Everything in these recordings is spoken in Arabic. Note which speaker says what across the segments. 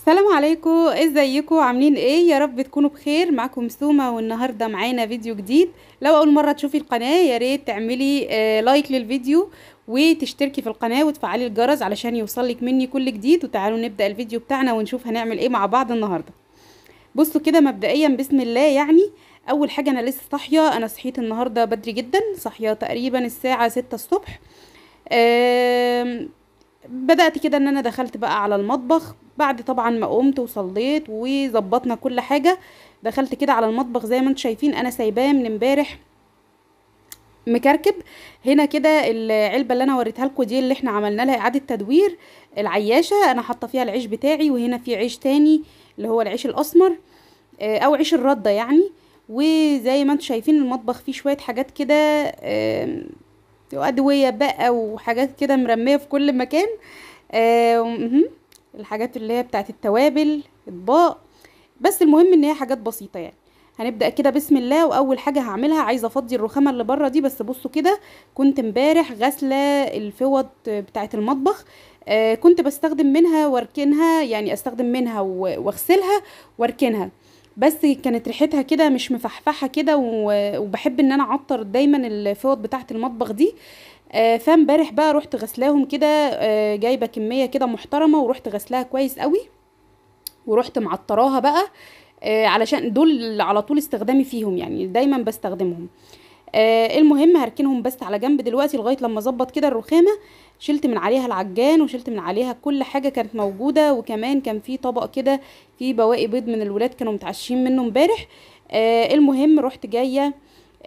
Speaker 1: السلام عليكم ازيكم عاملين ايه يا رب تكونوا بخير معاكم سومه والنهارده معانا فيديو جديد لو اول مره تشوفي القناه يا ريت تعملي آه لايك للفيديو وتشتركي في القناه وتفعلي الجرس علشان يوصلك مني كل جديد وتعالوا نبدا الفيديو بتاعنا ونشوف هنعمل ايه مع بعض النهارده بصوا كده مبدئيا بسم الله يعني اول حاجه انا لسه صاحيه انا صحيت النهارده بدري جدا صاحيه تقريبا الساعه 6 الصبح آه بدات كده ان انا دخلت بقى على المطبخ بعد طبعا ما قمت وصليت وظبطنا كل حاجه دخلت كده على المطبخ زي ما انتم شايفين انا سايباه من امبارح مكركب هنا كده العلبه اللي انا وريتها لكم دي اللي احنا عملنا لها اعاده تدوير العياشه انا حاطه فيها العيش بتاعي وهنا في عيش تاني اللي هو العيش الاسمر آه، او عيش الرده يعني وزي ما انتم شايفين المطبخ فيه شويه حاجات كده وادويه بقى وحاجات كده مرميه في كل مكان الحاجات اللي هي بتاعت التوابل اطباق بس المهم ان هي حاجات بسيطه يعني هنبدا كده بسم الله واول حاجه هعملها عايزه افضي الرخامه اللي بره دي بس بصوا كده كنت امبارح غاسله الفوط بتاعت المطبخ آه كنت بستخدم منها واركنها يعني استخدم منها واغسلها واركنها بس كانت ريحتها كده مش مفحفحه كده وبحب ان انا اعطر دايما الفوط بتاعت المطبخ دي آه، فامبارح بقى رحت غسلاهم كده آه، جايبه كميه كده محترمه ورحت غسلاها كويس قوي ورحت معطراها بقى آه، علشان دول على طول استخدامي فيهم يعني دايما بستخدمهم المهم هركنهم بس على جنب دلوقتي لغايه لما اظبط كده الرخامه شلت من عليها العجان وشلت من عليها كل حاجه كانت موجوده وكمان كان في طبق كده فيه بواقي بيض من الولاد كانوا متعشين منه امبارح المهم رحت جايه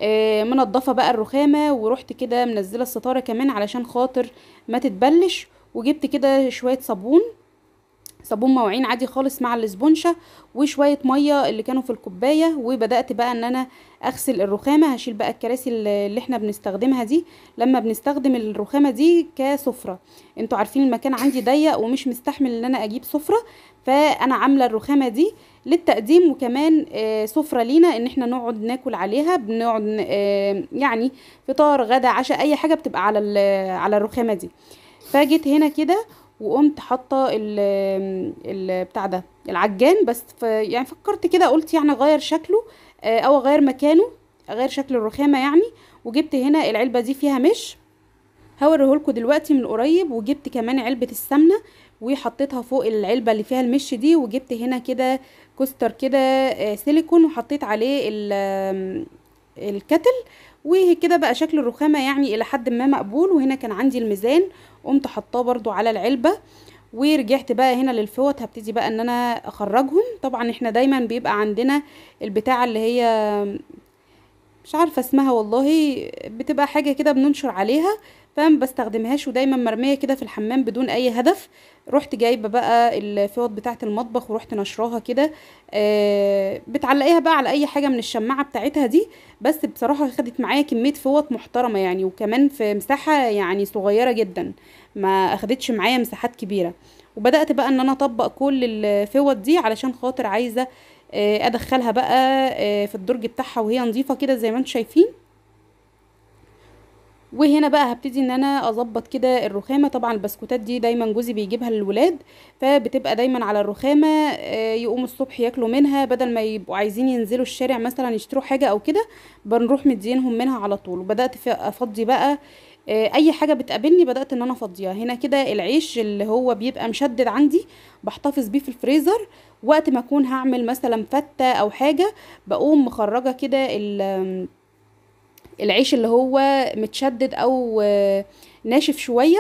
Speaker 1: آه، منضفه بقى الرخامه ورحت كده منزله الستاره كمان علشان خاطر ما تتبلش وجبت كده شويه صابون صابون مواعين عادي خالص مع الاسبونشه وشويه ميه اللي كانوا في الكوبايه وبدات بقى ان انا اغسل الرخامه هشيل بقى الكراسي اللي احنا بنستخدمها دي لما بنستخدم الرخامه دي كسفره انتوا عارفين المكان عندي ضيق ومش مستحمل ان انا اجيب سفره فانا عامله الرخامه دي للتقديم وكمان آه، سفرة لينا ان احنا نقعد ناكل عليها بنقعد آه، يعني فطار غدا عشاء اي حاجة بتبقى على على الرخامة دي فجيت هنا كده وقمت حاطه ال بتاع ده العجان بس يعني فكرت كده قلت يعني اغير شكله آه، او اغير مكانه اغير شكل الرخامه يعني وجبت هنا العلبه دي فيها مش هوريهولكوا دلوقتي من قريب وجبت كمان علبه السمنه وحطيتها فوق العلبه اللي فيها المش دي وجبت هنا كده كوستر كده آه، سيليكون وحطيت عليه الكتل وكده بقى شكل الرخامه يعني الى حد ما مقبول وهنا كان عندي الميزان قمت حطاه برضو على العلبه ورجعت بقى هنا للفوط هبتدي بقى ان انا اخرجهم طبعا احنا دايما بيبقى عندنا البتاعه اللي هي مش عارفه اسمها والله بتبقى حاجه كده بننشر عليها فما بستخدمهاش ودايما مرميه كده في الحمام بدون اي هدف رحت جايبه بقى الفوط بتاعه المطبخ ورحت نشراها كده آه، بتعلقيها بقى على اي حاجه من الشماعه بتاعتها دي بس بصراحه خدت معايا كميه فوط محترمه يعني وكمان في مساحه يعني صغيره جدا ما اخدتش معايا مساحات كبيره وبدات بقى ان انا اطبق كل الفوط دي علشان خاطر عايزه آه، ادخلها بقى آه، في الدرج بتاعها وهي نظيفه كده زي ما انتم شايفين وهنا بقى هبتدي ان انا اظبط كده الرخامه طبعا البسكوتات دي دايما جوزي بيجيبها للولاد فبتبقى دايما على الرخامه آه، يقوموا الصبح ياكلوا منها بدل ما يبقوا عايزين ينزلوا الشارع مثلا يشتروا حاجه او كده بنروح مدينهم منها على طول وبدات افضي بقى آه، اي حاجه بتقابلني بدات ان انا افضيها هنا كده العيش اللي هو بيبقى مشدد عندي بحتفظ بيه في الفريزر وقت ما اكون هعمل مثلا فته او حاجه بقوم مخرجه كده العيش اللي هو متشدد او آه، ناشف شويه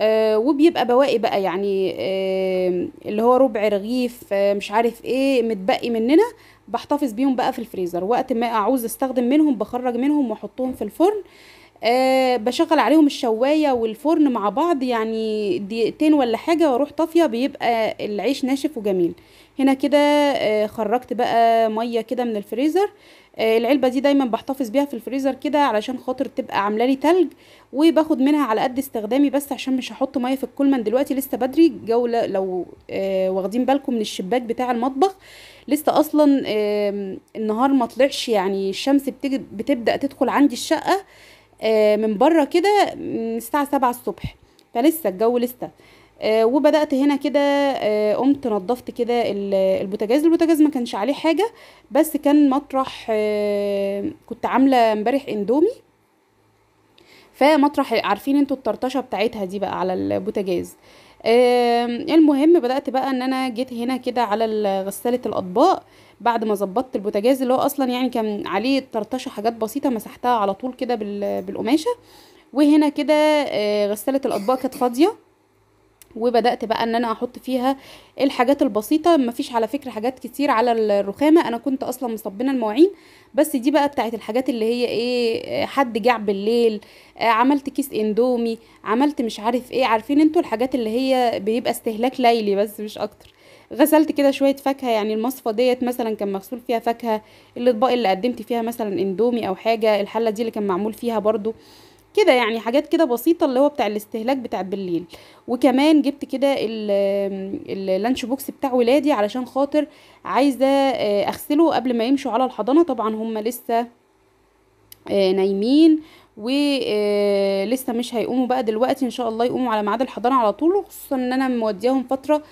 Speaker 1: آه، وبيبقى بواقي بقى يعني آه، اللي هو ربع رغيف مش عارف ايه متبقي مننا بحتفظ بيهم بقى في الفريزر وقت ما اعوز استخدم منهم بخرج منهم واحطهم في الفرن أه بشغل عليهم الشواية والفرن مع بعض يعني دقيقتين ولا حاجة واروح طافية بيبقى العيش ناشف وجميل هنا كده أه خرجت بقى مية كده من الفريزر آه، العلبه دي دايما بحتفظ بيها في الفريزر كده علشان خاطر تبقى عامله لي تلج وباخد منها على قد استخدامي بس عشان مش هحط ميه في الكولمان دلوقتي لسه بدري الجو لو آه، واخدين بالكم من الشباك بتاع المطبخ لسه اصلا النهار ما طلعش يعني الشمس بتبدا تدخل عندي الشقه آه، من بره كده من الساعه سبعة الصبح فلسه الجو لسه آه، وبدات هنا كده آه، قمت نظفت كده البوتاجاز البوتاجاز ما كانش عليه حاجه بس كان مطرح آه، كنت عامله امبارح اندومي فمطرح عارفين انتوا الطرطشه بتاعتها دي بقى على البوتاجاز المهم بدات بقى ان انا جيت هنا كده على غساله الاطباق بعد ما ظبطت البوتاجاز اللي هو اصلا يعني كان عليه طرطشه حاجات بسيطه مسحتها على طول كده بالقماشه وهنا كده غساله الاطباق كانت فاضيه وبدات بقى ان انا احط فيها الحاجات البسيطه مفيش على فكره حاجات كتير على الرخامه انا كنت اصلا مصبنه المواعين بس دي بقى بتاعت الحاجات اللي هي ايه حد جاع بالليل عملت كيس اندومي عملت مش عارف ايه عارفين انتوا الحاجات اللي هي بيبقى استهلاك ليلي بس مش اكتر غسلت كده شويه فاكهه يعني المصفة ديت مثلا كان مغسول فيها فاكهه الاطباق اللي قدمت فيها مثلا اندومي او حاجه الحله دي اللي كان معمول فيها برده كده يعني حاجات كده بسيطه اللي هو بتاع الاستهلاك بتاع بالليل وكمان جبت كده اللانش بوكس بتاع ولادي علشان خاطر عايزه آه، اغسله قبل ما يمشوا على الحضانه طبعا هم لسه آه، نايمين ولسه آه، مش هيقوموا بقى دلوقتي ان شاء الله يقوموا على ميعاد الحضانه على طول خصوصا ان انا مودياهم فتره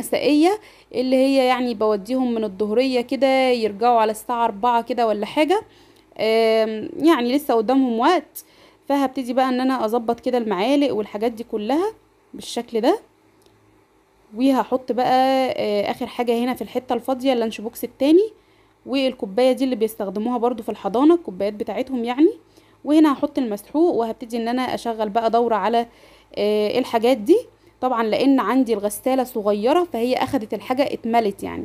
Speaker 1: مسائيه اللي هي يعني بوديهم من الظهريه كده يرجعوا على الساعه أربعة كده ولا حاجه يعني لسه قدامهم وقت فهبتدي بقى ان انا اظبط كده المعالق والحاجات دي كلها بالشكل ده وهحط بقى آه، اخر حاجه هنا في الحته الفاضيه اللانش بوكس التاني والكوبايه دي اللي بيستخدموها برضو في الحضانه الكوبايات بتاعتهم يعني وهنا هحط المسحوق وهبتدي ان انا اشغل بقى دوره على آه الحاجات دي طبعا لان عندي الغساله صغيره فهي اخدت الحاجه اتملت يعني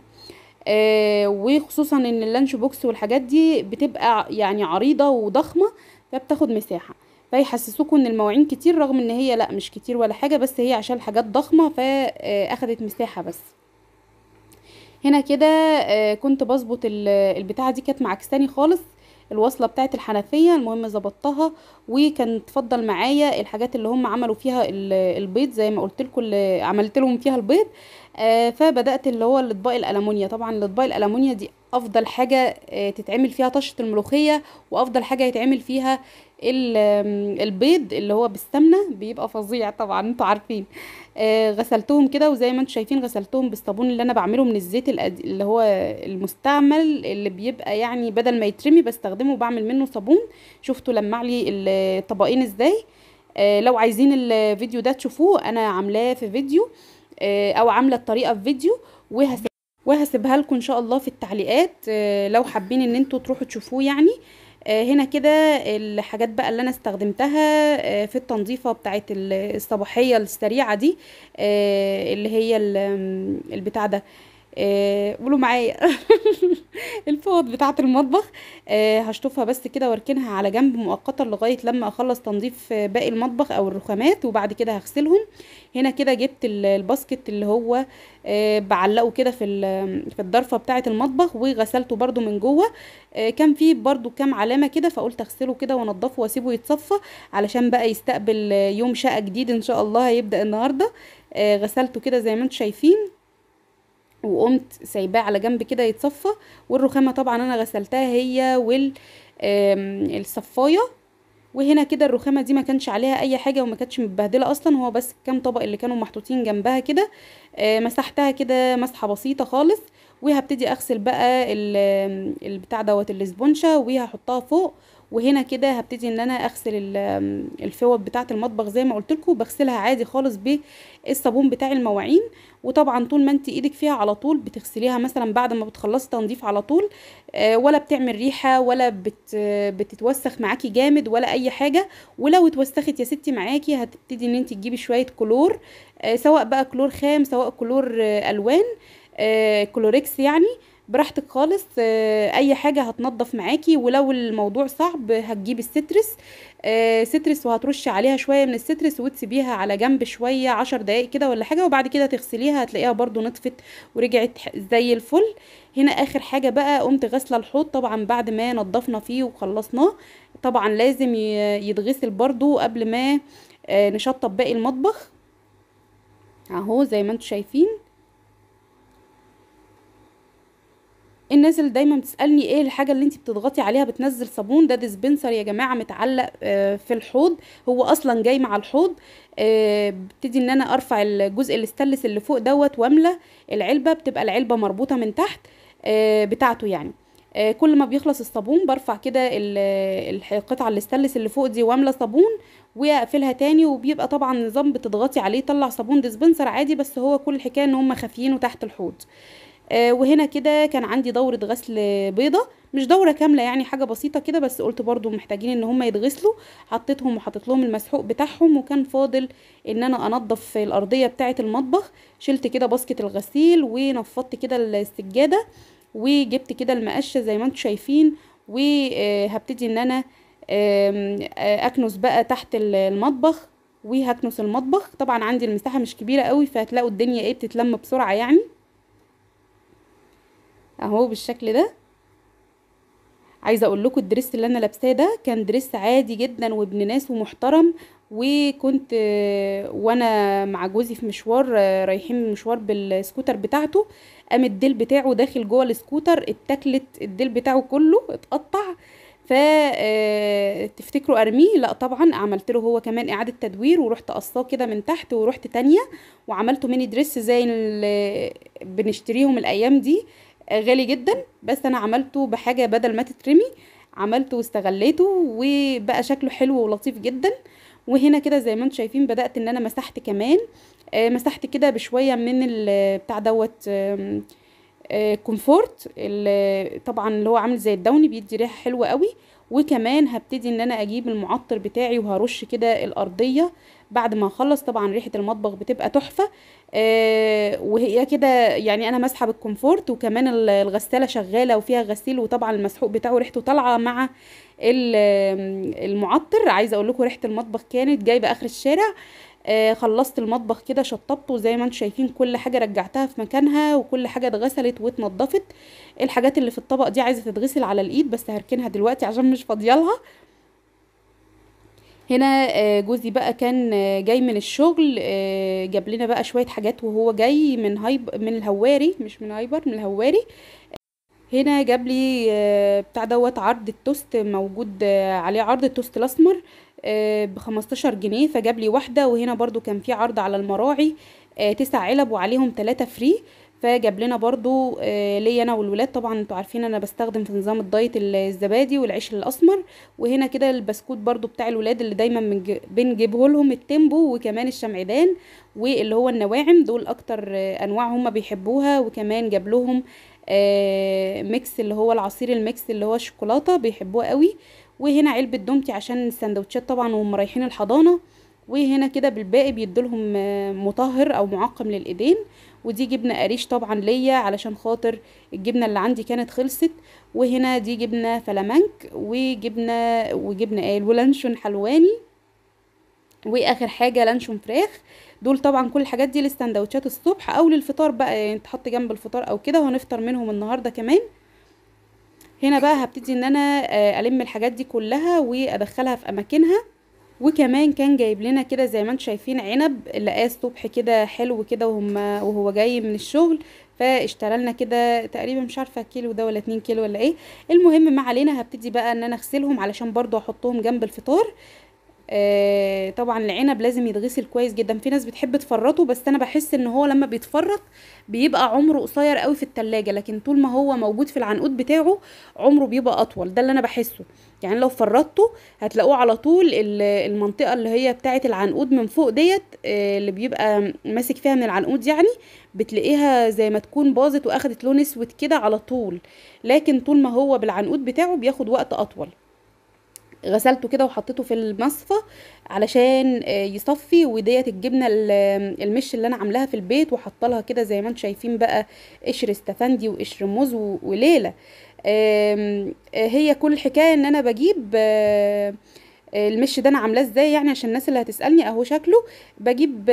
Speaker 1: آه وخصوصا ان اللانش بوكس والحاجات دي بتبقى يعني عريضه وضخمه فبتاخد مساحه فيحسسوكوا ان المواعين كتير رغم ان هي لا مش كتير ولا حاجه بس هي عشان حاجات ضخمه فاخدت مساحه بس هنا كده آه، كنت بظبط البتاعه دي كانت معكساني خالص الوصله بتاعه الحنفيه المهم ظبطتها وكان اتفضل معايا الحاجات اللي هم عملوا فيها البيض زي ما قلت لكم اللي عملت لهم فيها البيض آه، فبدات اللي هو الاطباق الالومنيا طبعا الاطباق الالومنيا دي افضل حاجه آه، تتعمل فيها طشه الملوخيه وافضل حاجه يتعمل فيها البيض اللي هو بالسمنه بيبقى فظيع طبعا انتوا عارفين آه غسلتهم كده وزي ما انتوا شايفين غسلتهم بالصابون اللي انا بعمله من الزيت اللي هو المستعمل اللي بيبقى يعني بدل ما يترمي بستخدمه بعمل منه صابون شفتوا لمع لي الطبقين ازاي آه لو عايزين الفيديو ده تشوفوه انا عاملاه في فيديو آه او عامله الطريقه في فيديو وهسيبها لكم ان شاء الله في التعليقات آه، لو حابين ان انتوا تروحوا تشوفوه يعني آه، هنا كده الحاجات بقى اللي انا استخدمتها آه، في التنظيفه بتاعه الصباحيه السريعه دي آه، اللي هي البتاع ده آه، قولوا معايا الفوط بتاعه المطبخ آه، هشطفها بس كده واركنها على جنب مؤقتا لغايه لما اخلص تنظيف باقي المطبخ او الرخامات وبعد كده هغسلهم هنا كده جبت الباسكت اللي هو آه، بعلقه كده في في الضرفه بتاعه المطبخ وغسلته برده من جوه كان فيه برده كام علامه كده فقلت اغسله كده وانضفه واسيبه يتصفى علشان بقى يستقبل يوم شقه جديد ان شاء الله هيبدا النهارده غسلته كده زي ما انتم شايفين وقمت سايباه على جنب كده يتصفى والرخامه طبعا انا غسلتها هي وال الصفايه وهنا كده الرخامه دي ما كانش عليها اي حاجه وما كانتش متبهدله اصلا هو بس كام طبق اللي كانوا محطوطين جنبها كده آه، مسحتها كده مسحه بسيطه خالص وهبتدي اغسل بقى البتاع دوت الاسبونشه وهحطها فوق وهنا كده هبتدي ان انا اغسل الفوط بتاعه المطبخ زي ما قلت لكم بغسلها عادي خالص بالصابون بتاع المواعين وطبعا طول ما انت ايدك فيها على طول بتغسليها مثلا بعد ما بتخلصي تنظيف على طول آه، ولا بتعمل ريحه ولا بت بتتوسخ معاكي جامد ولا اي حاجه ولو اتوسخت يا ستي معاكي هتبتدي ان انت تجيبي شويه كلور آه، سواء بقى كلور خام سواء كلور آه، الوان كلوريكس يعني براحتك خالص آه، اي حاجه هتنضف معاكي ولو الموضوع صعب هتجيب السترس آه، سترس وهترشي عليها شويه من السترس وتسيبيها على جنب شويه عشر دقايق كده ولا حاجه وبعد كده تغسليها هتلاقيها برضو نطفت ورجعت زي الفل هنا اخر حاجه بقى قمت غسله الحوض طبعا بعد ما نضفنا فيه وخلصناه طبعا لازم يتغسل برضو قبل ما آه، نشطب باقي المطبخ اهو زي ما انتم شايفين الناس اللي دايما بتسالني ايه الحاجه اللي انت بتضغطي عليها بتنزل صابون ده ديسبنسر يا جماعه متعلق آه، في الحوض هو اصلا جاي مع الحوض ابتدي آه، ان انا ارفع الجزء الاستلس اللي فوق دوت واملى العلبه بتبقى العلبه مربوطه من تحت آه، بتاعته يعني كل ما بيخلص الصابون برفع كده القطعه الاستانلس اللي فوق دي واملى صابون واقفلها تاني وبيبقى طبعا نظام بتضغطي عليه طلع صابون ديسبنسر عادي بس هو كل الحكايه ان هم خافيين وتحت الحوض آه، وهنا كده كان عندي دورة غسل بيضة مش دورة كاملة يعني حاجة بسيطة كده بس قلت برضو محتاجين ان هم يتغسلوا حطيتهم وحطيت لهم المسحوق بتاعهم وكان فاضل ان انا انضف الارضية بتاعة المطبخ شلت كده باسكت الغسيل ونفضت كده السجادة وجبت كده المقشة زي ما انتم شايفين وهبتدي ان انا اكنس بقى تحت المطبخ وهكنس المطبخ طبعا عندي المساحة مش كبيرة قوي فهتلاقوا الدنيا ايه بتتلم بسرعة يعني اهو بالشكل ده عايزه اقول لكم الدريس اللي انا لابساه ده كان دريس عادي جدا وابن ناس ومحترم وكنت وانا مع جوزي في مشوار رايحين مشوار بالسكوتر بتاعته قام الديل بتاعه داخل جوه السكوتر اتاكلت الديل بتاعه كله اتقطع فتفتكروا آه، ارميه لا طبعا عملت له هو كمان اعاده تدوير ورحت قصاه كده من تحت ورحت تانية وعملته ميني دريس زي اللي بنشتريهم الايام دي غالي جدا بس انا عملته بحاجه بدل ما تترمي عملته واستغليته وبقى شكله حلو ولطيف جدا وهنا كده زي ما انتم شايفين بدات ان انا مسحت كمان آه، مسحت كده بشويه من بتاع دوت كومفورت آه، طبعا اللي هو عامل زي الدوني بيدي ريحه حلوه قوي وكمان هبتدي ان انا اجيب المعطر بتاعي وهرش كده الارضيه بعد ما اخلص طبعا ريحه المطبخ بتبقى تحفه آه وهي كده يعني انا ماسحه بالكمفورت وكمان الغساله شغاله وفيها غسيل وطبعا المسحوق بتاعه ريحته طالعه مع المعطر عايزه اقول لكم ريحه المطبخ كانت جايبه اخر الشارع آه خلصت المطبخ كده شطبته زي ما انتم شايفين كل حاجه رجعتها في مكانها وكل حاجه اتغسلت واتنضفت الحاجات اللي في الطبق دي عايزه تتغسل على الايد بس هركنها دلوقتي عشان مش فاضيالها هنا آه، جوزي بقى كان آه، جاي من الشغل آه، جاب لنا بقى شويه حاجات وهو جاي من هايب من الهواري مش من هايبر من الهواري هنا جاب لي بتاع دوت عرض التوست موجود عليه عرض التوست الاسمر ب 15 جنيه فجاب لي واحده وهنا برضو كان في عرض على المراعي تسع علب وعليهم ثلاثة فري فجاب لنا برضو آه، ليا انا والولاد طبعا انتوا عارفين انا بستخدم في نظام الدايت الزبادي والعيش الاسمر وهنا كده البسكوت برضو بتاع الولاد اللي دايما بنجيبه لهم التيمبو وكمان الشمعدان واللي هو النواعم دول اكتر آه، انواع هم بيحبوها وكمان جاب لهم آه، ميكس اللي هو العصير الميكس اللي هو الشوكولاته بيحبوه قوي وهنا علبه دومتي عشان السندوتشات طبعا وهم رايحين الحضانه وهنا كده بالباقي بيدولهم مطهر او معقم للايدين ودي جبنه قريش طبعا ليا علشان خاطر الجبنه اللي عندي كانت خلصت وهنا دي جبنه فلامنك وجبنه وجبنه قال إيه، ولانشون حلواني واخر حاجه لانشون فراخ دول طبعا كل الحاجات دي للسندوتشات الصبح او للفطار بقى يعني تحط جنب الفطار او كده وهنفطر منهم النهارده كمان هنا بقى هبتدي ان انا آه، الم الحاجات دي كلها وادخلها في اماكنها وكمان كان جايب لنا كده زي ما انتم شايفين عنب اللي قاس صبح كده حلو كده وهو جاي من الشغل فاشترى كده تقريبا مش عارفه كيلو ده ولا 2 كيلو ولا ايه المهم ما علينا هبتدي بقى ان انا اغسلهم علشان برضو احطهم جنب الفطار آه، طبعا العنب لازم يتغسل كويس جدا في ناس بتحب تفرطه بس انا بحس ان هو لما بيتفرط بيبقى عمره قصير قوي في التلاجة لكن طول ما هو موجود في العنقود بتاعه عمره بيبقى اطول ده اللي انا بحسه يعني لو فرطته هتلاقوه على طول المنطقة اللي هي بتاعة العنقود من فوق ديت آه، اللي بيبقى ماسك فيها من العنقود يعني بتلاقيها زي ما تكون باظت واخدت لون اسود كده على طول لكن طول ما هو بالعنقود بتاعه بياخد وقت اطول غسلته كده وحطيته في المصفى علشان آه، يصفي وديت الجبنه المش اللي انا عاملاها في البيت وحطلها كده زي ما انتم شايفين بقى قشر استفندي وقشر موز وليله آه، هي كل الحكايه ان انا بجيب آه، المش ده انا عاملاه ازاي يعني عشان الناس اللي هتسالني اهو شكله بجيب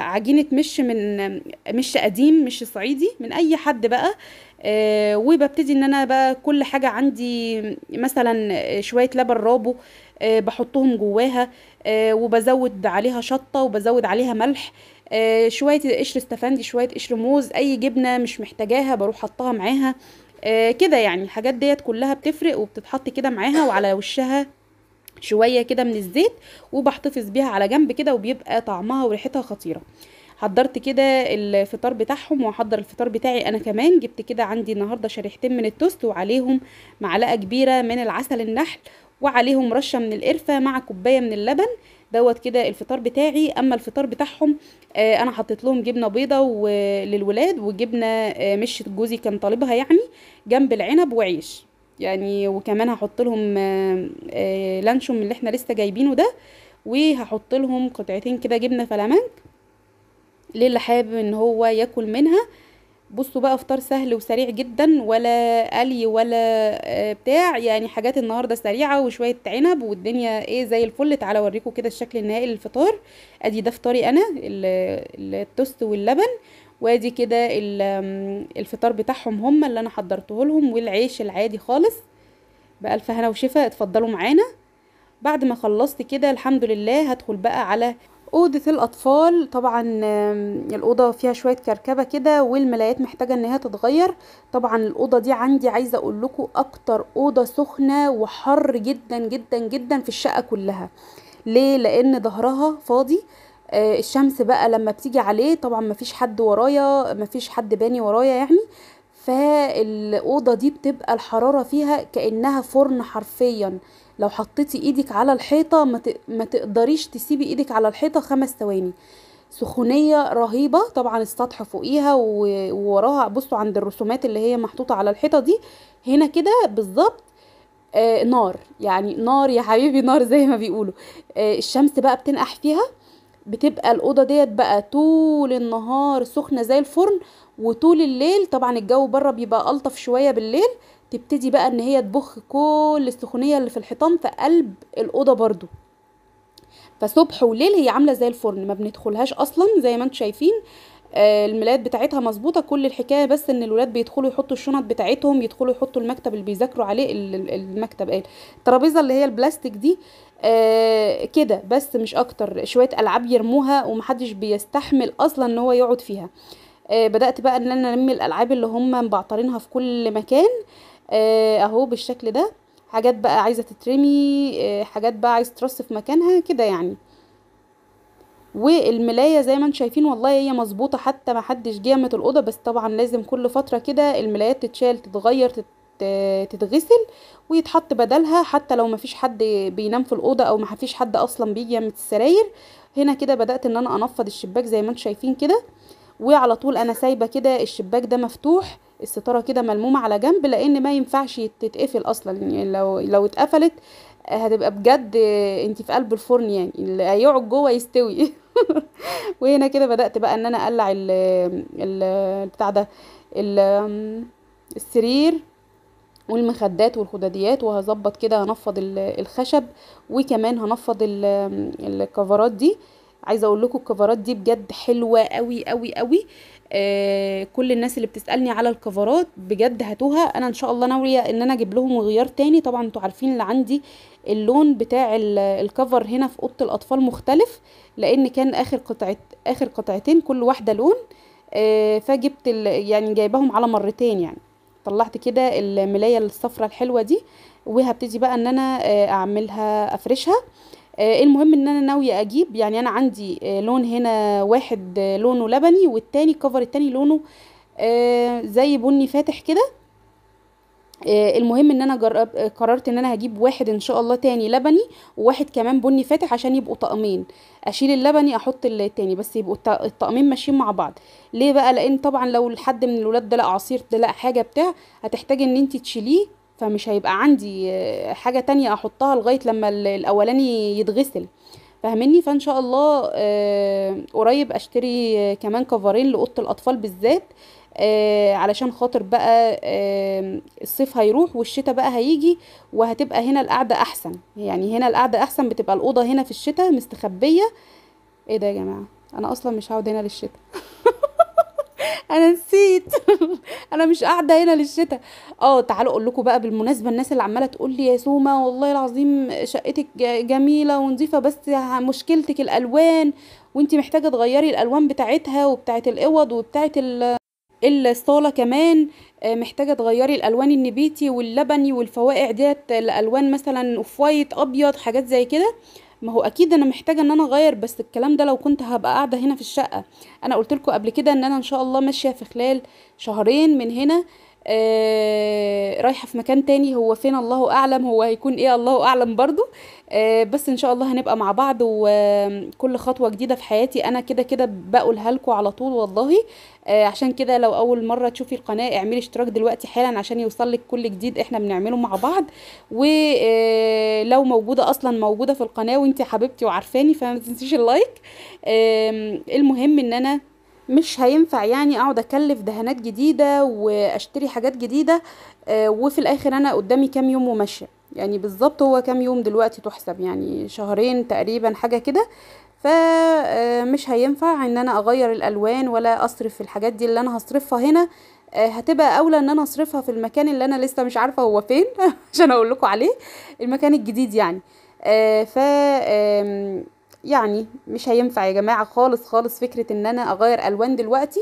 Speaker 1: عجينه مش من مش قديم مش صعيدي من اي حد بقى آه، وببتدي ان انا بقى كل حاجه عندي مثلا شويه لبن رابو آه، بحطهم جواها آه، وبزود عليها شطه وبزود عليها ملح شويه قشر استفندي شويه قشر موز اي جبنه مش محتاجاها بروح حطها معاها كده يعني الحاجات ديت كلها بتفرق وبتتحط كده معاها وعلى وشها شويه كده من الزيت وبحتفظ بيها على جنب كده وبيبقى طعمها وريحتها خطيره حضرت كده الفطار بتاعهم وهحضر الفطار بتاعي انا كمان جبت كده عندي النهارده شريحتين من التوست وعليهم معلقه كبيره من العسل النحل وعليهم رشه من القرفه مع كوبايه من اللبن دوت كده الفطار بتاعي اما الفطار بتاعهم آه انا حطيت لهم جبنه بيضه للولاد وجبنه آه جوزي كان طالبها يعني جنب العنب وعيش يعني وكمان هحط لهم آه, آه، لانشون اللي احنا لسه جايبينه ده وهحط لهم قطعتين كده جبنه فلامنك للي حابب ان هو ياكل منها بصوا بقى فطار سهل وسريع جدا ولا قلي ولا آه، بتاع يعني حاجات النهارده سريعه وشويه عنب والدنيا ايه زي الفل تعالى اوريكم كده الشكل النهائي للفطار ادي ده فطاري انا التوست واللبن وادي كده الفطار بتاعهم هم اللي انا حضرته لهم والعيش العادي خالص بألف هنا وشفاء اتفضلوا معانا بعد ما خلصت كده الحمد لله هدخل بقى على اوضه الاطفال طبعا الاوضه فيها شويه كركبه كده والملايات محتاجه أنها تتغير طبعا الاوضه دي عندي عايزه اقول لكم اكتر اوضه سخنه وحر جدا جدا جدا في الشقه كلها ليه لان ظهرها فاضي آه الشمس بقى لما بتيجي عليه طبعا مفيش حد ورايا مفيش حد باني ورايا يعني فالاوضه دي بتبقى الحراره فيها كانها فرن حرفيا لو حطيتي ايدك على الحيطه ما تقدريش تسيبي ايدك على الحيطه خمس ثواني سخونيه رهيبه طبعا السطح فوقيها ووراها بصوا عند الرسومات اللي هي محطوطه على الحيطه دي هنا كده بالظبط آه نار يعني نار يا حبيبي نار زي ما بيقولوا آه الشمس بقى بتنقح فيها بتبقى الاوضه ديت بقى طول النهار سخنه زي الفرن وطول الليل طبعا الجو بره بيبقى الطف شويه بالليل تبتدي بقى ان هي تبخ كل السخونيه اللي في الحيطان في قلب الاوضه برضو فصبح وليل هي عامله زي الفرن ما بندخلهاش اصلا زي ما انتم شايفين آه، الملايات بتاعتها مظبوطه كل الحكايه بس ان الولاد بيدخلوا يحطوا الشنط بتاعتهم يدخلوا يحطوا المكتب اللي بيذاكروا عليه المكتب قال آه، الترابيزه اللي هي البلاستيك دي آه، كده بس مش اكتر شويه العاب يرموها ومحدش بيستحمل اصلا ان هو يقعد فيها بدات بقى ان انا الالعاب اللي هم مبعطرينها في كل مكان آه، اهو بالشكل ده حاجات بقى عايزه تترمي آه، حاجات بقى عايز ترص في مكانها كده يعني والملايه زي ما انتم شايفين والله هي مظبوطه حتى ما حدش جامه الاوضه بس طبعا لازم كل فتره كده الملايات تتشال تتغير تتغسل ويتحط بدلها حتى لو مفيش حد بينام في الاوضه او مفيش حد اصلا بيجي من السراير هنا كده بدات ان انا انفض الشباك زي ما انتم شايفين كده وعلى طول انا سايبه كده الشباك ده مفتوح الستاره كده ملمومه على جنب لان ما ينفعش تتقفل اصلا يعني لو لو اتقفلت هتبقى بجد انت في قلب الفرن يعني اللي هيقعد جوه يستوي وهنا كده بدات بقى ان انا اقلع ال ال بتاع ده السرير والمخدات والخداديات وهظبط كده هنفض الخشب وكمان هنفض الكفرات دي عايزه اقول لكم الكفرات دي بجد حلوه قوي قوي قوي آه كل الناس اللي بتسالني على الكفرات بجد هاتوها انا ان شاء الله ناويه ان انا اجيب لهم غيار تاني طبعا انتوا عارفين اللي عندي اللون بتاع الكفر هنا في اوضه الاطفال مختلف لان كان اخر قطعه اخر قطعتين كل واحده لون آه فجبت يعني جايباهم على مرتين يعني طلعت كده الملايه الصفرة الحلوه دي وهبتدي بقى ان انا آه، اعملها افرشها آه، المهم ان انا ناويه اجيب يعني انا عندي آه، لون هنا واحد آه، لونه لبني والتاني الكفر التاني لونه زي بني فاتح كده المهم ان انا جرب قررت ان انا هجيب واحد ان شاء الله تاني لبني وواحد كمان بني فاتح عشان يبقوا طقمين اشيل اللبني احط التاني بس يبقوا الطقمين ماشيين مع بعض ليه بقى لان طبعا لو حد من الولاد ده لقى عصير ده لقى حاجه بتاع هتحتاج ان انت تشيليه فمش هيبقى عندي حاجه تانية احطها لغايه لما الاولاني يتغسل فاهمني فان شاء الله آه، قريب اشتري كمان كفرين لاوضه الاطفال بالذات آه، علشان خاطر بقى آه، الصيف هيروح والشتاء بقى هيجي وهتبقى هنا القعده احسن يعني هنا القعده احسن بتبقى الاوضه هنا في الشتاء مستخبيه ايه ده يا جماعه انا اصلا مش هقعد هنا للشتاء انا نسيت انا مش قاعده هنا للشتاء اه تعالوا اقول لكم بقى بالمناسبه الناس اللي عماله تقول لي يا سوما والله العظيم شقتك جميله ونظيفه بس مشكلتك الالوان وانت محتاجه تغيري الالوان بتاعتها وبتاعه الاوض وبتاعه الصاله كمان آه، محتاجه تغيري الالوان النبيتي واللبني والفوائع ديت الالوان مثلا اوف وايت ابيض حاجات زي كده ما هو اكيد انا محتاجه ان انا اغير بس الكلام ده لو كنت هبقى قاعده هنا في الشقه انا قلت لكم قبل كده ان انا ان شاء الله ماشيه في خلال شهرين من هنا آه، رايحة في مكان تاني هو فين الله أعلم هو هيكون إيه الله أعلم برضو آه، بس إن شاء الله هنبقى مع بعض وكل آه، خطوة جديدة في حياتي أنا كده كده بقولها لكم على طول والله عشان كده لو أول مرة تشوفي القناة اعملي اشتراك دلوقتي حالا عشان يوصلك كل جديد إحنا بنعمله مع بعض ولو موجودة أصلا موجودة في القناة وانت حبيبتي وعارفاني فما تنسيش اللايك المهم إن أنا مش هينفع يعني اقعد اكلف دهانات جديده واشتري حاجات جديده آه، وفي الاخر انا قدامي كام يوم وماشيه يعني بالظبط هو كام يوم دلوقتي تحسب يعني شهرين تقريبا حاجه كده فمش آه، هينفع ان انا اغير الالوان ولا اصرف الحاجات دي اللي انا هصرفها هنا آه، هتبقى اولى ان انا اصرفها في المكان اللي انا لسه مش عارفه هو فين عشان اقول لكم عليه المكان الجديد يعني ف يعني مش هينفع يا جماعه خالص خالص فكره ان انا اغير الوان دلوقتي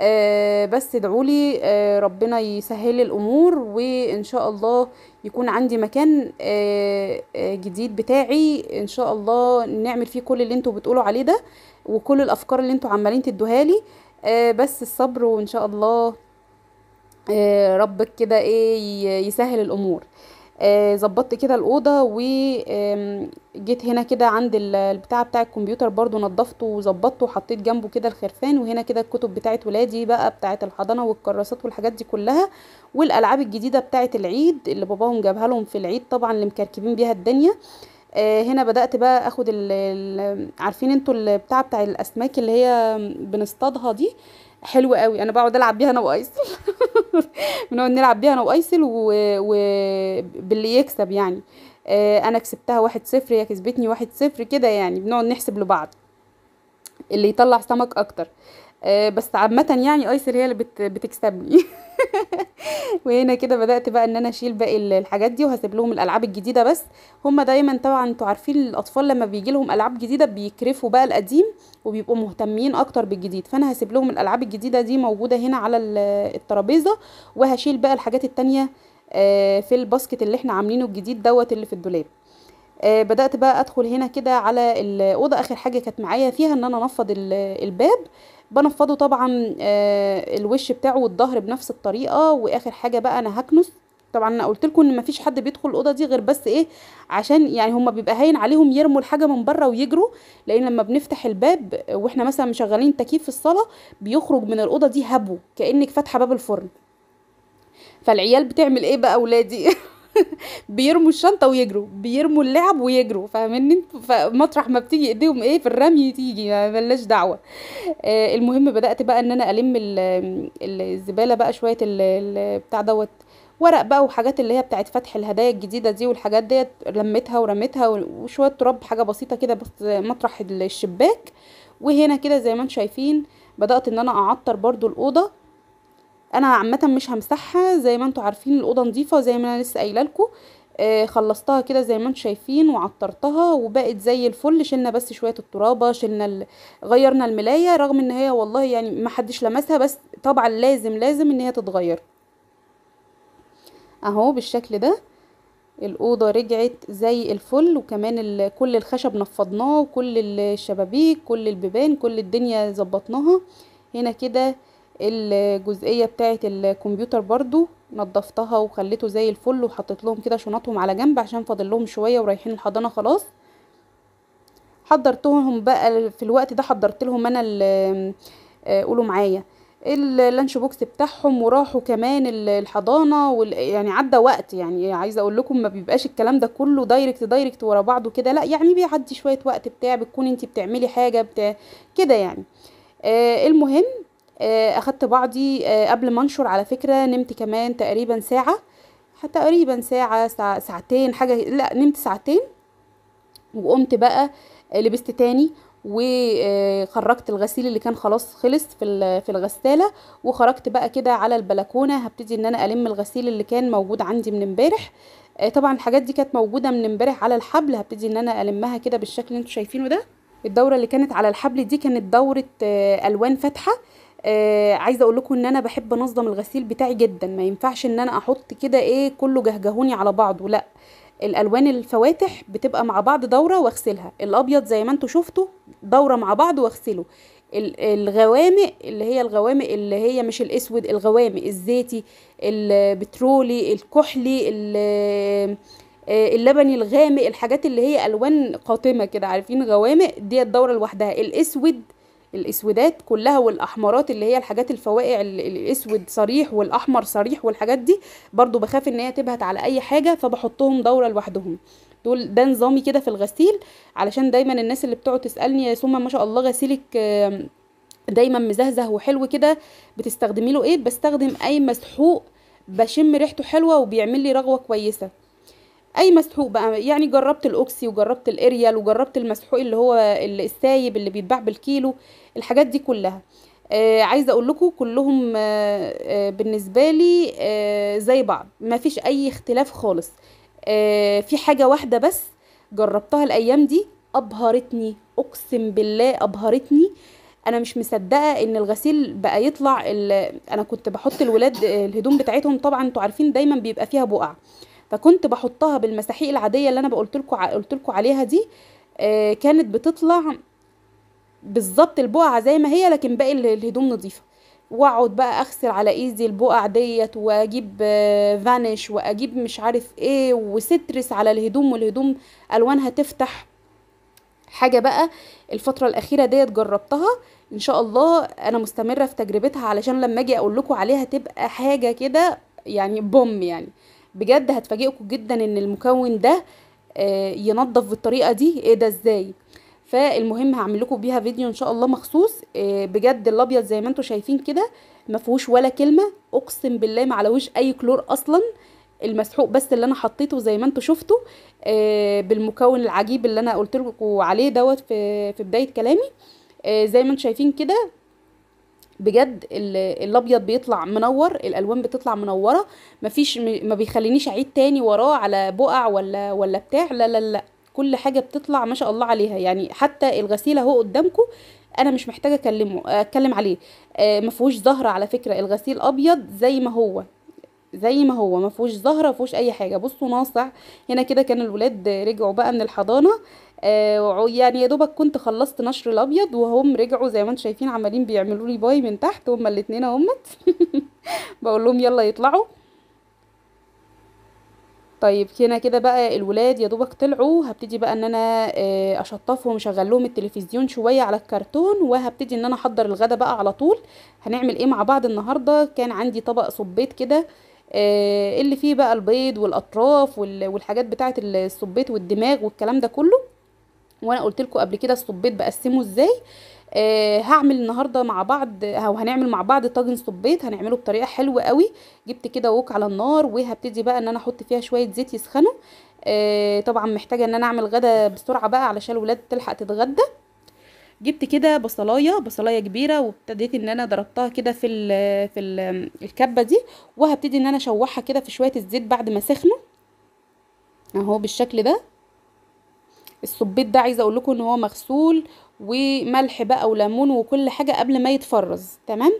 Speaker 1: آه بس ادعولي آه ربنا يسهل الامور وان شاء الله يكون عندي مكان آه،, آه جديد بتاعي ان شاء الله نعمل فيه كل اللي انتوا بتقولوا عليه ده وكل الافكار اللي انتوا عمالين تدوها لي آه، بس الصبر وان شاء الله آه ربك كده ايه يسهل الامور آه، ظبطت كده الاوضه وجيت هنا كده عند البتاع بتاع الكمبيوتر برضو نظفته وظبطته وحطيت جنبه كده الخرفان وهنا كده الكتب بتاعه ولادي بقى بتاعه الحضانه والكراسات والحاجات دي كلها والالعاب الجديده بتاعه العيد اللي باباهم جابها لهم في العيد طبعا اللي مكركبين بيها الدنيا آه، هنا بدات بقى اخد عارفين انتوا البتاع بتاع الاسماك اللي هي بنصطادها دي حلوه قوي انا بقعد العب بيها انا وايسل بنقعد نلعب بيها انا وايسل وباللي و... يكسب يعني آه، انا كسبتها واحد صفر هي كسبتني واحد صفر كده يعني بنقعد نحسب لبعض اللي يطلع سمك اكتر آه، بس عامه يعني ايسر هي اللي بت بتكسبني وهنا كده بدات بقى ان انا اشيل باقي الحاجات دي وهسيب لهم الالعاب الجديده بس هما دايما طبعا انتوا عارفين الاطفال لما بيجي لهم العاب جديده بيكرفوا بقى القديم وبيبقوا مهتمين اكتر بالجديد فانا هسيب لهم الالعاب الجديده دي موجوده هنا على الترابيزه وهشيل بقى الحاجات التانيه آه، في الباسكت اللي احنا عاملينه الجديد دوت اللي في الدولاب آه، بدات بقى ادخل هنا كده على الاوضه اخر حاجه كانت معايا فيها ان انا انفض الباب بنفضه طبعا آه، الوش بتاعه والظهر بنفس الطريقه واخر حاجه بقى انا هكنس طبعا انا قلت لكم ان مفيش حد بيدخل الاوضه دي غير بس ايه عشان يعني هما بيبقى هاين عليهم يرموا الحاجه من بره ويجروا لان لما بنفتح الباب واحنا مثلا مشغلين تكييف في الصاله بيخرج من الاوضه دي هبو كانك فاتحه باب الفرن فالعيال بتعمل ايه بقى اولادي بيرموا الشنطه ويجروا بيرموا اللعب ويجروا فاهمني فمطرح ما بتيجي ايديهم ايه في الرمي تيجي بلاش دعوه آه المهم بدات بقى ان انا الم الزباله بقى شويه بتاع دوت ورق بقى وحاجات اللي هي بتاعت فتح الهدايا الجديده دي والحاجات ديت لميتها ورميتها وشويه تراب حاجه بسيطه كده بس مطرح الشباك وهنا كده زي ما انتم شايفين بدات ان انا اعطر برضو الاوضه انا عامه مش همسحها زي ما انتوا عارفين الاوضه نظيفه زي ما انا لسه قايله لكم آه خلصتها كده زي ما انتوا شايفين وعطرتها وبقت زي الفل شلنا بس شويه الترابه شلنا ال... غيرنا الملايه رغم ان هي والله يعني ما حدش لمسها بس طبعا لازم لازم ان هي تتغير اهو بالشكل ده الاوضه رجعت زي الفل وكمان كل الخشب نفضناه وكل الشبابيك كل البيبان كل الدنيا ظبطناها هنا كده الجزئيه بتاعه الكمبيوتر برضو نظفتها وخليته زي الفل وحطيت لهم كده شنطهم على جنب عشان فاضل لهم شويه ورايحين الحضانه خلاص حضرتهم بقى في الوقت ده حضرت لهم انا آه، قولوا معايا اللانش بوكس بتاعهم وراحوا كمان الحضانه يعني عدى وقت يعني عايزه اقول لكم ما بيبقاش الكلام ده كله دايركت دايركت ورا بعضه كده لا يعني بيعدي شويه وقت بتاع بتكون انت بتعملي حاجه بتاع كده يعني آه المهم آه، اخدت بعضي آه، قبل ما انشر على فكره نمت كمان تقريبا ساعه حتى تقريبا ساعه ساعتين حاجه لا نمت ساعتين وقمت بقى آه، لبست تاني وخرجت الغسيل اللي كان خلاص خلص في في الغساله وخرجت بقى كده على البلكونه هبتدي ان انا الم الغسيل اللي كان موجود عندي من امبارح طبعا الحاجات دي كانت موجوده من امبارح على الحبل هبتدي ان انا المها كده بالشكل اللي انتوا شايفينه ده الدوره اللي كانت على الحبل دي كانت دوره الوان فاتحه آه عايزه اقول لكم ان انا بحب انظم الغسيل بتاعي جدا ما ينفعش ان انا احط كده ايه كله جهجهوني على بعضه لا الالوان الفواتح بتبقى مع بعض دوره واغسلها الابيض زي ما انتم شفتوا دوره مع بعض واغسله الغوامق اللي هي الغوامق اللي هي مش الاسود الغوامق الزيتي البترولي الكحلي آه، اللبني الغامق الحاجات اللي هي الوان قاتمه كده عارفين غوامق ديت دوره لوحدها الاسود الاسودات كلها والاحمرات اللي هي الحاجات الفواقع الاسود صريح والاحمر صريح والحاجات دي برضو بخاف ان هي تبهت على اي حاجه فبحطهم دوره لوحدهم دول ده نظامي كده في الغسيل علشان دايما الناس اللي بتقعد تسالني يا سمى ما شاء الله غسيلك دايما مزهزه وحلو كده بتستخدمي له ايه بستخدم اي مسحوق بشم ريحته حلوه وبيعمل لي رغوه كويسه اي مسحوق بقى يعني جربت الاوكسي وجربت الاريال وجربت المسحوق اللي هو السايب اللي بيتباع بالكيلو الحاجات دي كلها آه عايزه اقول لكم كلهم آه آه بالنسبه لي آه زي بعض ما فيش اي اختلاف خالص آه في حاجه واحده بس جربتها الايام دي ابهرتني اقسم بالله ابهرتني انا مش مصدقه ان الغسيل بقى يطلع انا كنت بحط الولاد آه، الهدوم بتاعتهم طبعا انتوا عارفين دايما بيبقى فيها بقع آه فكنت بحطها بالمساحيق العاديه اللي انا بقولت لكم قلت لكم عليها دي آه كانت بتطلع بالظبط البقعه زي ما هي لكن باقي الهدوم نظيفه واقعد بقى اغسل على ايدي البقع ديت واجيب فانش آه، واجيب مش عارف ايه وسترس على الهدوم والهدوم الوانها تفتح حاجه بقى الفتره الاخيره ديت جربتها ان شاء الله انا مستمره في تجربتها علشان لما اجي اقول لكم عليها تبقى حاجه كده يعني بوم يعني بجد هتفاجئكم جدا ان المكون ده آه، ينظف بالطريقه دي ايه ده ازاي فالمهم هعمل لكم بيها فيديو ان شاء الله مخصوص آه، بجد الابيض زي ما انتم شايفين كده ما فيهوش ولا كلمه اقسم بالله ما علوش اي كلور اصلا المسحوق بس اللي انا حطيته زي ما انتم شفتوا آه، بالمكون العجيب اللي انا قلت لكم عليه دوت في في بدايه كلامي زي ما انتم شايفين كده بجد الابيض بيطلع منور الالوان بتطلع منوره مفيش ما بيخلينيش اعيد تاني وراه على بقع ولا ولا بتاع لا لا لا كل حاجه بتطلع ما شاء الله عليها يعني حتى الغسيل اهو قدامكم انا مش محتاجه اكلمه اتكلم عليه آه، ما فيهوش زهره على فكره الغسيل ابيض زي ما هو زي ما هو ما فيهوش زهره ما فيهوش اي حاجه بصوا ناصع هنا كده كان الولاد رجعوا بقى من الحضانه آه يعني يا دوبك كنت خلصت نشر الابيض وهم رجعوا زي ما انتم شايفين عمالين بيعملوا لي باي من تحت هما الاتنين اهمت بقول لهم يلا يطلعوا طيب هنا كده بقى الولاد يا دوبك طلعوا هبتدي بقى ان انا آه، اشطفهم اشغل لهم التلفزيون شويه على الكرتون وهبتدي ان انا احضر الغدا بقى على طول هنعمل ايه مع بعض النهارده كان عندي طبق صبيت كده آه، اللي فيه بقى البيض والاطراف والحاجات بتاعه الصبيت والدماغ والكلام ده كله وانا قلت لكم قبل كده الصبيت بقسمه ازاي آه هعمل النهارده مع بعض او هنعمل مع بعض طاجن صبيت هنعمله بطريقه حلوه قوي جبت كده ووك على النار وهبتدي بقى ان انا احط فيها شويه زيت يسخنوا آه طبعا محتاجه ان انا اعمل غدا بسرعه بقى علشان الولاد تلحق تتغدى جبت كده بصلايه بصلايه كبيره وابتديت ان انا ضربتها كده في الـ في الـ الكبه دي وهبتدي ان انا اشوحها كده في شويه الزيت بعد ما سخنوا اهو بالشكل ده الصبيت ده عايزه اقول لكم ان هو مغسول وملح بقى وليمون وكل حاجه قبل ما يتفرز تمام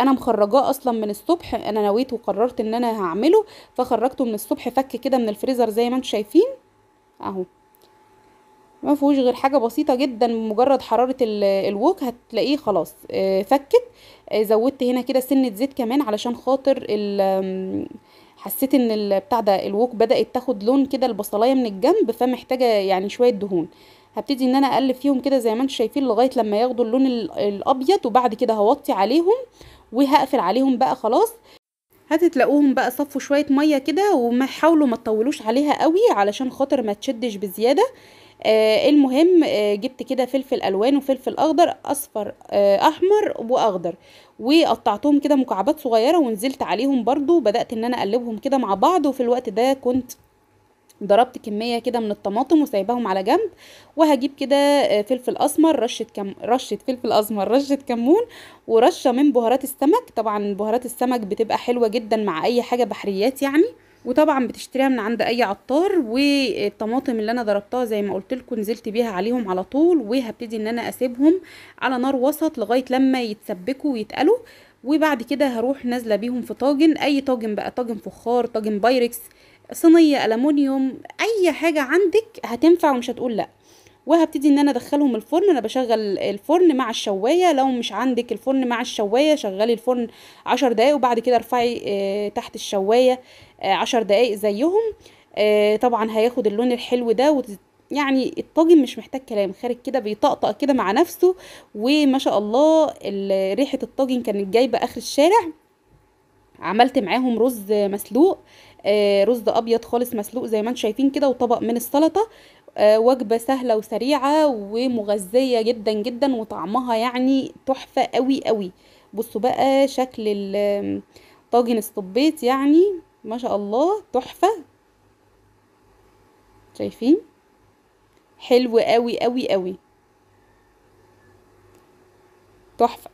Speaker 1: انا مخرجاه اصلا من الصبح انا نويت وقررت ان انا هعمله فخرجته من الصبح فك كده من الفريزر زي ما انتم شايفين اهو ما فيهوش غير حاجه بسيطه جدا مجرد حراره الووك هتلاقيه خلاص آه، فكت آه، زودت هنا كده سنه زيت كمان علشان خاطر حسيت ان البتاع ده الووك بدات تاخد لون كده البصلايه من الجنب فمحتاجه يعني شويه دهون هبتدي ان انا اقلب فيهم كده زي ما انتم شايفين لغايه لما ياخدوا اللون الابيض وبعد كده هوطي عليهم وهقفل عليهم بقى خلاص هتتلاقوهم بقى صفوا شويه ميه كده وما حاولوا ما تطولوش عليها قوي علشان خاطر ما تشدش بزياده آه، المهم آه، جبت كده فلفل الوان وفلفل اخضر اصفر آه، احمر واخضر وقطعتهم كده مكعبات صغيره ونزلت عليهم برضو بدات ان انا اقلبهم كده مع بعض وفي الوقت ده كنت ضربت كمية كده من الطماطم وسايباهم على جنب وهجيب كده فلفل اسمر رشة كم... رشة فلفل اسمر رشة كمون ورشة من بهارات السمك طبعا بهارات السمك بتبقى حلوة جدا مع اي حاجة بحريات يعني وطبعا بتشتريها من عند اي عطار والطماطم اللي انا ضربتها زي ما قلت لكم نزلت بيها عليهم على طول وهبتدي ان انا اسيبهم على نار وسط لغايه لما يتسبكوا ويتقلوا وبعد كده هروح نازله بيهم في طاجن اي طاجن بقى طاجن فخار طاجن بايركس صينيه الومنيوم اي حاجه عندك هتنفع ومش هتقول لا وهبتدي ان انا ادخلهم الفرن انا بشغل الفرن مع الشوايه لو مش عندك الفرن مع الشوايه شغلي الفرن عشر دقايق وبعد كده ارفعي آه، تحت الشوايه آه، عشر دقايق زيهم آه، طبعا هياخد اللون الحلو ده يعني الطاجن مش محتاج كلام خارج كده بيطقطق كده مع نفسه وما شاء الله ريحه الطاجن كانت جايبه اخر الشارع عملت معاهم رز مسلوق آه، رز ابيض خالص مسلوق زي ما انتم شايفين كده وطبق من السلطه وجبه سهله وسريعه ومغذيه جدا جدا وطعمها يعني تحفه قوي قوي بصوا بقى شكل الطاجن الصبيت يعني ما شاء الله تحفة شايفين حلو قوي قوي قوي تحفه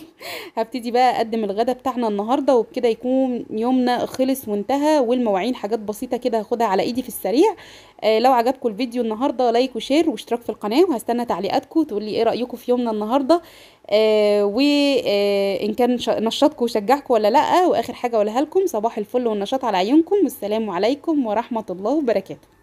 Speaker 1: هبتدي بقى اقدم الغدا بتاعنا النهارده وبكده يكون يومنا خلص وانتهى والمواعين حاجات بسيطه كده هاخدها على ايدي في السريع آه لو عجبكم الفيديو النهارده لايك وشير واشتراك في القناه وهستنى تعليقاتكم تقول لي ايه رايكم في يومنا النهارده آه وان آه، كان نشاطكم وشجعكم ولا لا واخر حاجه اقولها لكم صباح الفل والنشاط على عيونكم والسلام عليكم ورحمه الله وبركاته